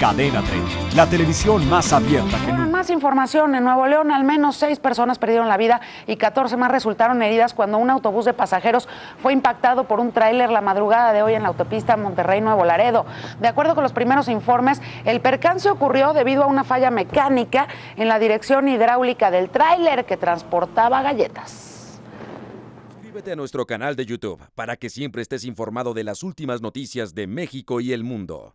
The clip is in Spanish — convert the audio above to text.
Cadena 30, la televisión más abierta Más información, en Nuevo León al menos seis personas perdieron la vida y 14 más resultaron heridas cuando un autobús de pasajeros fue impactado por un tráiler la madrugada de hoy en la autopista Monterrey-Nuevo Laredo. De acuerdo con los primeros informes, el percance ocurrió debido a una falla mecánica en la dirección hidráulica del tráiler que transportaba galletas. Suscríbete a nuestro canal de YouTube para que siempre estés informado de las últimas noticias de México y el mundo.